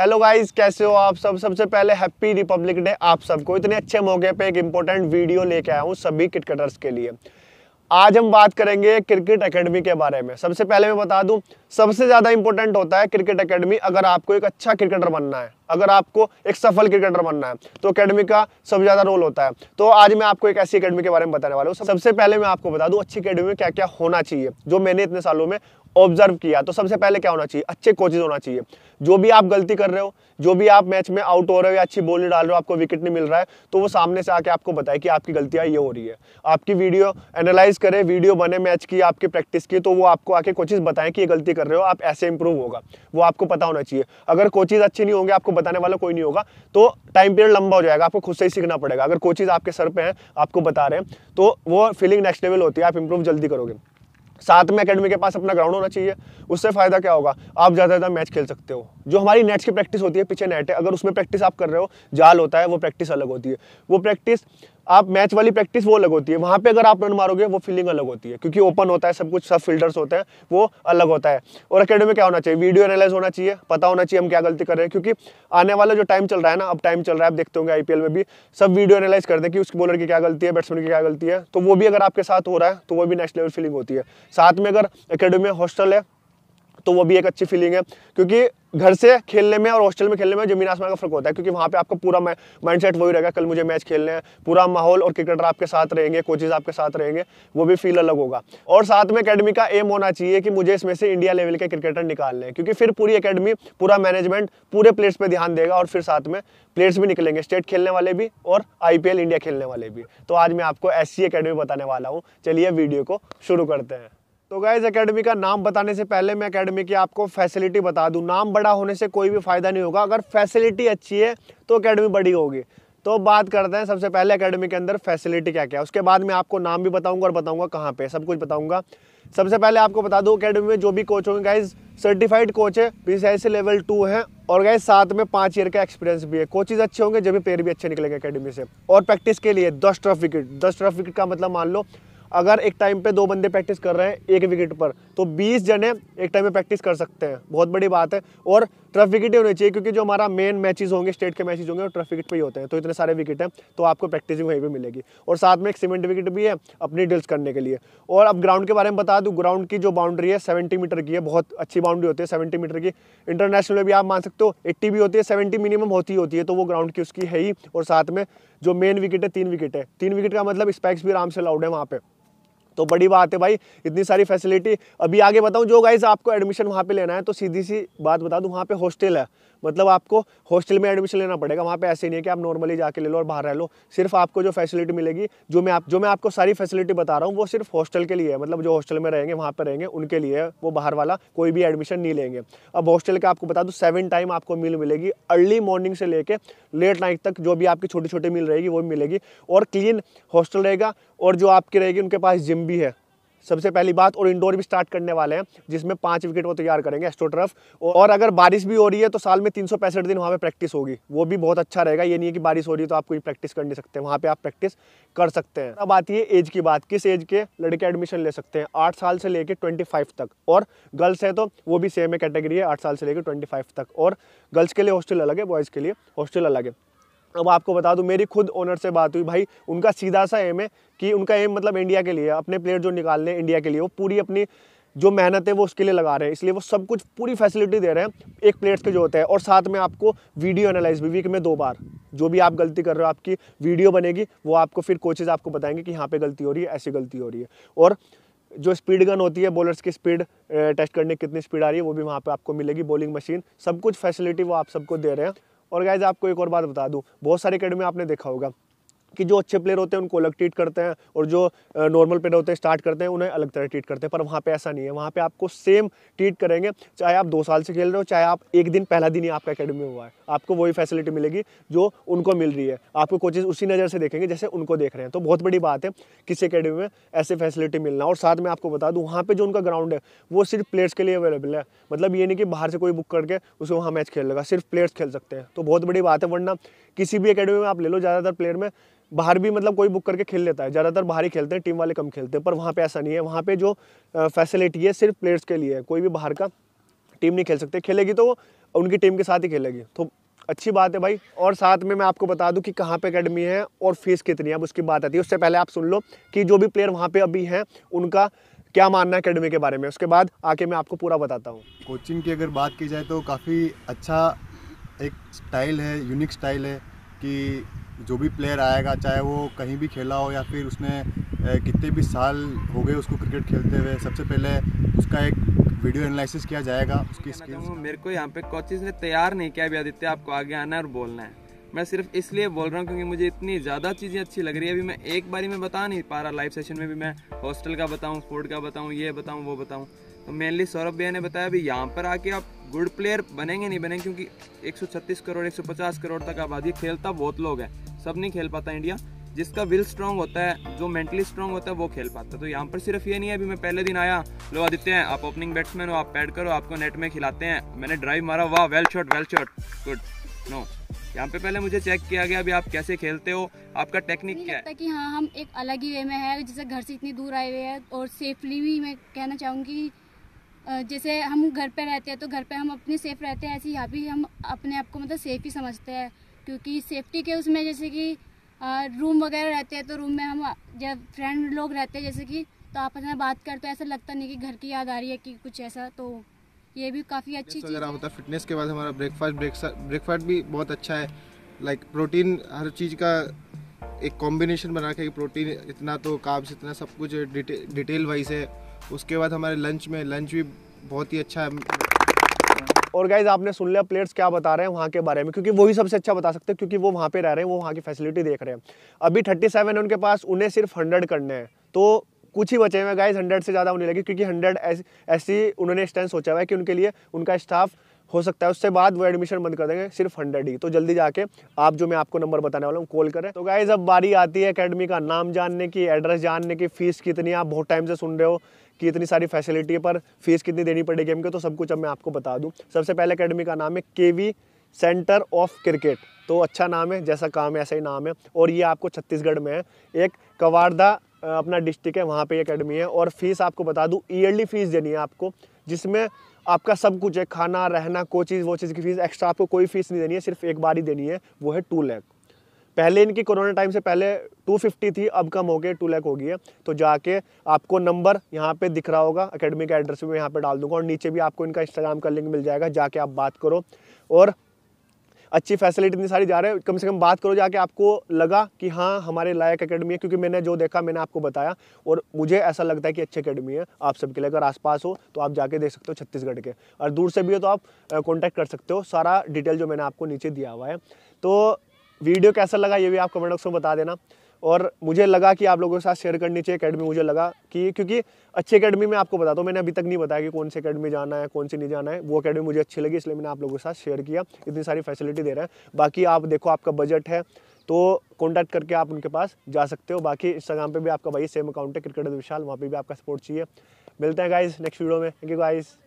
hello guys कैसे हो आप सब सबसे पहले हैप्पी रिपब्लिक डे आप सबको इतने अच्छे मौके पे एक इंपॉर्टेंट वीडियो लेके आया हूँ सभी क्रिकेटर्स के लिए आज हम बात करेंगे क्रिकेट एकेडमी के बारे में सबसे पहले मैं बता दूं सबसे ज़्यादा इंपॉर्टेंट होता है क्रिकेट एकेडमी अगर आपको एक अच्छा क्रिकेटर बनना है अगर आपको एक सफल क्रिकेटर बनना है तो अकेडमी का सबसे ज़्यादा रोल होता है तो आज मैं आपको एक ऐसी अकेडमी के बारे में बताने वाला हूँ सबसे पहले मैं आपको बता दूं अच्छी अकेडमी में क्या क्या होना चाहिए जो मैंने इतने सालों में ऑब्जर्व किया तो सबसे पहले क्या होना चाहिए अच्छे कोचेज होना चाहिए जो भी आप गलती कर रहे हो जो भी आप मैच में आउट हो रहे हो या अच्छी बॉल नहीं डाल रहे हो आपको विकेट नहीं मिल रहा है तो वो सामने से आके आपको बताए कि आपकी गलतियां ये हो रही है आपकी वीडियो एनालाइज करे वीडियो बने मैच की आपकी प्रैक्टिस की तो वो आपको आके कोचेज बताएं कि ये गलती कर रहे हो आप ऐसे इंप्रूव होगा वो आपको पता होना चाहिए अगर कोचेज अच्छे नहीं होंगे आपको बताने वाला कोई नहीं होगा तो टाइम पीरियड लंबा हो जाएगा आपको खुद से ही सीखना पड़ेगा अगर कोचिज आपके सर पे हैं आपको बता रहे हैं तो वो फीलिंग नेक्स्ट लेवल होती है आप इंप्रूव जल्दी करोगे साथ में अकेडमी के पास अपना ग्राउंड होना चाहिए उससे फ़ायदा क्या होगा आप ज़्यादा ज़्यादा मैच खेल सकते हो जो हमारी नेट्स की प्रैक्टिस होती है पीछे नेट है अगर उसमें प्रैक्टिस आप कर रहे हो जाल होता है वो प्रैक्टिस अलग होती है वो प्रैक्टिस आप मैच वाली प्रैक्टिस वो अलग होती है वहाँ पे अगर आप रन मारोगे वो फीलिंग अलग होती है क्योंकि ओपन होता है सब कुछ सब फील्डर्स होते हैं वो अलग होता है और अकेडमी में क्या होना चाहिए वीडियो एनालाइज होना चाहिए पता होना चाहिए हम क्या गलती कर रहे हैं क्योंकि आने वाला जो टाइम चल रहा है ना अब टाइम चल रहा है आप देखते होंगे आई में भी सब वीडियो एनालाइज कर हैं कि उसके बॉलर की क्या गलती है बैट्समैन की क्या गलती है तो वो भी अगर आपके साथ हो रहा है तो वो भी नेक्स्ट लेवल फीलिंग होती है साथ में अगर अकेडमी हॉस्टल है तो वो भी एक अच्छी फीलिंग है क्योंकि घर से खेलने में और हॉस्टल में खेलने में जमीन आसमान का फर्क होता है क्योंकि वहाँ पे आपका पूरा माइंड सेट वही रहेगा कल मुझे मैच खेलने हैं पूरा माहौल और क्रिकेटर आपके साथ रहेंगे कोचेज आपके साथ रहेंगे वो भी फील अलग होगा और साथ में अकेडमी का एम होना चाहिए कि मुझे इसमें से इंडिया लेवल के क्रिकेटर निकाल लें क्योंकि फिर पूरी अकेडमी पूरा मैनेजमेंट पूरे प्लेयर्स पर ध्यान देगा और फिर साथ में प्लेयर्स भी निकलेंगे स्टेट खेलने वाले भी और आई इंडिया खेलने वाले भी तो आज मैं आपको ऐसी अकेडमी बताने वाला हूँ चलिए वीडियो को शुरू करते हैं तो गाइज अकेडमी का नाम बताने से पहले मैं अकेडमी की आपको फैसिलिटी बता दूं नाम बड़ा होने से कोई भी फ़ायदा नहीं होगा अगर फैसिलिटी अच्छी है तो अकेडमी बड़ी होगी तो बात करते हैं सबसे पहले अकेडमी के अंदर फैसिलिटी क्या क्या है उसके बाद मैं आपको नाम भी बताऊंगा और बताऊंगा कहाँ पे सब कुछ बताऊंगा सबसे पहले आपको बता दूँ अकेडमी में जो भी कोच होंगे गाइज सर्टिफाइड कोच है पी से लेवल टू है और गाइज साथ में पाँच ईयर का एक्सपीरियंस भी है कोचेज अच्छे होंगे जब भी पेयर भी अच्छे निकलेंगे अकेडमी से और प्रैक्टिस के लिए दस ट्रफ विकेट दस ट्रफ विकेट का मतलब मान लो अगर एक टाइम पे दो बंदे प्रैक्टिस कर रहे हैं एक विकेट पर तो 20 जने एक टाइम पे प्रैक्टिस कर सकते हैं बहुत बड़ी बात है और ट्रफ विकेट ही होने चाहिए क्योंकि जो हमारा मेन मैचेस होंगे स्टेट के मैचेस होंगे वो ट्रफ विकेट पर ही होते हैं तो इतने सारे विकेट हैं तो आपको प्रैक्टिस वहीं पर मिलेगी और साथ में एक सीमेंट विकेट भी है अपनी ड्रिल्स करने के लिए और अब ग्राउंड के बारे में बता दूँ ग्राउंड की जो बाउंड्री है सेवेंटी मीटर की है बहुत अच्छी बाउंड्री होती है सेवेंटी मीटर की इंटरनेशनल भी आप मान सकते हो एट्टी भी होती है सेवेंटी मिनिमम होती होती है तो वो ग्राउंड की उसकी है ही और साथ में जो मेन विकेट है तीन विकेट है तीन विकेट का मतलब स्पैक्स भी आराम से अलाउड है वहाँ पर तो बड़ी बात है भाई इतनी सारी फैसिलिटी अभी आगे बताऊं जो गाइज आपको एडमिशन वहाँ पे लेना है तो सीधी सी बात बता दूँ वहाँ पे हॉस्टल है मतलब आपको हॉस्टल में एडमिशन लेना पड़ेगा वहाँ पे ऐसे नहीं है कि आप नॉर्मली जाके ले लो और बाहर रह लो सिर्फ आपको जो फैसिलिटी मिलेगी जो मैं आप जो मैं आपको सारी फैसिलिटी बता रहा हूँ वो सिर्फ हॉस्टल के लिए है मतलब जो हॉस्टल में रहेंगे वहाँ पर रहेंगे उनके लिए वो बाहर वाला कोई भी एडमिशन नहीं लेंगे अब हॉस्टल का आपको बता दूँ सेवन टाइम आपको मील मिलेगी अर्ली मॉर्निंग से लेकर लेट नाइट तक जो भी आपकी छोटी छोटी मील रहेगी वो मिलेगी और क्लीन हॉस्टल रहेगा और जो आपकी रहेगी उनके पास जिम भी है सबसे पहली बात और इंडोर भी स्टार्ट करने वाले हैं जिसमें पाँच विकेट वो तैयार करेंगे एस्ट्रोट्रफ और अगर बारिश भी हो रही है तो साल में तीन सौ दिन वहाँ पर प्रैक्टिस होगी वो भी बहुत अच्छा रहेगा ये नहीं है कि बारिश हो रही है तो आप कोई प्रैक्टिस कर नहीं सकते वहाँ पर आप प्रैक्टिस कर सकते हैं अब आती है एज की बात किस एज के लड़के एडमिशन ले सकते हैं आठ साल से लेकर ट्वेंटी तक और गर्ल्स है तो वो भी सेम है कैटेगरी है आठ साल से लेकर ट्वेंटी तक और गर्ल्स के लिए हॉस्टल अलग है बॉयज़ के लिए हॉस्टल अलग है अब आपको बता दूं मेरी खुद ओनर से बात हुई भाई उनका सीधा सा एम है कि उनका एम मतलब इंडिया के लिए अपने प्लेयर जो निकालने हैं इंडिया के लिए वो पूरी अपनी जो मेहनत है वो उसके लिए लगा रहे हैं इसलिए वो सब कुछ पूरी फैसिलिटी दे रहे हैं एक प्लेयर्स के जो होते हैं और साथ में आपको वीडियो एनालाइज भी वीक में दो बार जो भी आप गलती कर रहे हो आपकी वीडियो बनेगी वो आपको फिर कोचेज आपको बताएंगे कि यहाँ पर गलती हो रही है ऐसी गलती हो रही है और जो स्पीड गन होती है बॉलर्स की स्पीड टेस्ट करने कितनी स्पीड आ रही है वो भी वहाँ पर आपको मिलेगी बॉलिंग मशीन सब कुछ फैसिलिटी वो आप सबको दे रहे हैं और गाइज आपको एक और बात बता दूँ बहुत सारी अकेडमी आपने देखा होगा कि जो अच्छे प्लेयर होते हैं उनको अलग ट्रीट करते हैं और जो नॉर्मल प्लेयर होते हैं स्टार्ट करते हैं उन्हें अलग तरह ट्रीट करते हैं पर वहाँ पर ऐसा नहीं है वहाँ पर आपको सेम ट्रीट करेंगे चाहे आप दो साल से खेल रहे हो चाहे आप एक दिन पहला दिन ही आपका अकेडमी हुआ है आपको वही फैसिलिटी मिलेगी जो उनको मिल रही है आपको कोचेज उसी नज़र से देखेंगे जैसे उनको देख रहे हैं तो बहुत बड़ी बात है किसी अकेडमी में ऐसे फैसिलिटी मिलना और साथ में आपको बता दूँ वहाँ पर जो उनका ग्राउंड है वो सिर्फ प्लेयर्स के लिए अवेलेबल है मतलब ये नहीं कि बाहर से कोई बुक करके उसे वहाँ मैच खेल लगा सिर्फ प्लेयर्स खेल सकते हैं तो बहुत बड़ी बात है वरना किसी भी अकेडमी में आप ले लो ज़्यादातर प्लेयर में बाहर भी मतलब कोई बुक करके खेल लेता है ज़्यादातर बाहर ही खेलते हैं टीम वाले कम खेलते हैं पर वहाँ पे ऐसा नहीं है वहाँ पे जो फैसिलिटी है सिर्फ प्लेयर्स के लिए है कोई भी बाहर का टीम नहीं खेल सकते खेलेगी तो वो उनकी टीम के साथ ही खेलेगी तो अच्छी बात है भाई और साथ में मैं आपको बता दूं कि कहाँ पे अकेडमी है और फीस कितनी है अब उसकी बात आती है उससे पहले आप सुन लो कि जो भी प्लेयर वहाँ पे अभी हैं उनका क्या मानना है अकेडमी के बारे में उसके बाद आके मैं आपको पूरा बताता हूँ कोचिंग की अगर बात की जाए तो काफ़ी अच्छा एक स्टाइल है यूनिक स्टाइल है कि जो भी प्लेयर आएगा चाहे वो कहीं भी खेला हो या फिर उसने कितने भी साल हो गए उसको क्रिकेट खेलते हुए सबसे पहले उसका एक वीडियो एनालिसिस किया जाएगा उसकी स्किल तो मेरे को यहाँ पे कोचिज ने तैयार नहीं किया भी आदित्य आपको आगे आना है और बोलना है मैं सिर्फ इसलिए बोल रहा हूँ क्योंकि मुझे इतनी ज़्यादा चीज़ें अच्छी लग रही है अभी मैं एक बारी में बता नहीं पा रहा लाइव सेशन में भी मैं हॉस्टल का बताऊँ फूड का बताऊँ ये बताऊँ वो बताऊँ तो मेनली सौरभ भैया ने बताया अभी यहाँ पर आके आप गुड प्लेयर बनेंगे नहीं बनेंगे क्योंकि 136 करोड़ 150 करोड़ तक आबादी खेलता बहुत लोग हैं सब नहीं खेल पाता इंडिया जिसका विल स्ट्रांग होता है जो मेंटली स्ट्रांग होता है वो खेल पाता है तो यहाँ पर सिर्फ ये नहीं है अभी मैं पहले दिन आया लो आदित्य हैं आप ओपनिंग बैट्समैन हो आप पैड करो आपको नेट में खिलाते हैं मैंने ड्राइव मारा वाह well shot well shot good no यहाँ पे पहले मुझे चेक किया गया अभी आप कैसे खेलते हो आपका टेक्निक क्या है कि हाँ हम एक अलग ही वे में है जैसे घर से इतनी दूर आए हुए हैं और सेफली भी मैं कहना चाहूँगी जैसे हम घर पे रहते हैं तो घर पे हम अपने सेफ रहते हैं ऐसे यहाँ भी हम अपने आप को मतलब सेफ ही समझते हैं क्योंकि सेफ्टी के उसमें जैसे कि रूम वगैरह रहते हैं तो रूम में हम जब फ्रेंड लोग रहते हैं जैसे कि तो आपस में बात करते तो ऐसा लगता नहीं कि घर की याद आ रही है कि कुछ ऐसा तो ये भी काफ़ी अच्छी चीज़ वगैरह होता है फिटनेस के बाद हमारा ब्रेकफास्ट ब्रेकफास्ट भी बहुत अच्छा है लाइक प्रोटीन हर चीज़ का एक कॉम्बिनेशन बना के प्रोटीन इतना तो काब्स इतना सब कुछ डिटे, डिटेल वाइज है उसके बाद हमारे लंच में लंच भी बहुत ही अच्छा है और गाइज आपने सुन लिया प्लेयर्स क्या बता रहे हैं वहाँ के बारे में क्योंकि वही सबसे अच्छा बता सकते हैं क्योंकि वो वहाँ पे रह रहे हैं वो वहाँ की फैसिलिटी देख रहे हैं अभी थर्टी सेवन उनके पास उन्हें सिर्फ हंड्रेड करने हैं तो कुछ ही बचे हुए गाइज हंड्रेड से ज़्यादा उन्हें लगे क्योंकि हंड्रेड ऐसी उन्होंने स्टैंड सोचा हुआ है कि उनके लिए उनका स्टाफ हो सकता है उससे बाद वो एडमिशन बंद कर देंगे सिर्फ हंड्रेड ही तो जल्दी जाके आप जो मैं आपको नंबर बताने वाला हूँ कॉल करें तो गाइज अब बारी आती है अकेडमी का नाम जानने की एड्रेस जानने की फीस कितनी आप बहुत टाइम से सुन रहे हो कि इतनी सारी फैसिलिटी है पर फीस कितनी देनी पड़ेगी हमको तो सब कुछ अब मैं आपको बता दूँ सबसे पहले अकेडमी का नाम है के सेंटर ऑफ क्रिकेट तो अच्छा नाम है जैसा काम है ऐसा ही नाम है और ये आपको छत्तीसगढ़ में है एक कवारदा अपना डिस्ट्रिक्ट है वहाँ पे अकेडमी है और फीस आपको बता दूँ ईयरली फीस देनी है आपको जिसमें आपका सब कुछ है खाना रहना कोई चीज़ वो चीज़ की फ़ीस एक्स्ट्रा आपको कोई फीस नहीं देनी है सिर्फ एक बार ही देनी है वो है टू लैख पहले इनकी कोरोना टाइम से पहले 250 थी अब कम हो गए टू लैक हो गई है तो जाके आपको नंबर यहाँ पे दिख रहा होगा अकेडमी का एड्रेस भी यहाँ पे डाल दूंगा और नीचे भी आपको इनका इंस्टाग्राम का लिंक मिल जाएगा जाके आप बात करो और अच्छी फैसिलिटी इतनी सारी जा रहे हैं कम से कम बात करो जाके आपको लगा कि हाँ हमारे लायक अकेडमी है क्योंकि मैंने जो देखा मैंने आपको बताया और मुझे ऐसा लगता है कि अच्छी अकेडमी है आप सबके लिए अगर आसपास हो तो आप जाके देख सकते हो छत्तीसगढ़ के और दूर से भी हो तो आप कॉन्टैक्ट कर सकते हो सारा डिटेल जो मैंने आपको नीचे दिया हुआ है तो वीडियो कैसा लगा ये भी आप कमेंट बॉक्स में बता देना और मुझे लगा कि आप लोगों के साथ शेयर करनी चाहिए अकेडमी मुझे लगा कि क्योंकि अच्छी अकेडमी में आपको बताता हूँ मैंने अभी तक नहीं बताया कि कौन सी अकेडमी जाना है कौन सी नहीं जाना है वो अकेडमी मुझे अच्छी लगी इसलिए मैंने आप लोगों के साथ शेयर किया इतनी सारी फैसिलिटी दे रहे हैं बाकी आप देखो आपका बजट है तो कॉन्टैक्ट करके आप उनके पास जा सकते हो बाकी इंस्टाग्राम पर भी आपका भाई सेम अकाउंट है क्रिकेट विशाल वहाँ पर भी आपका सपोर्ट चाहिए मिलते हैं गाइज नेक्स्ट वीडियो में थैंक यू गाइज़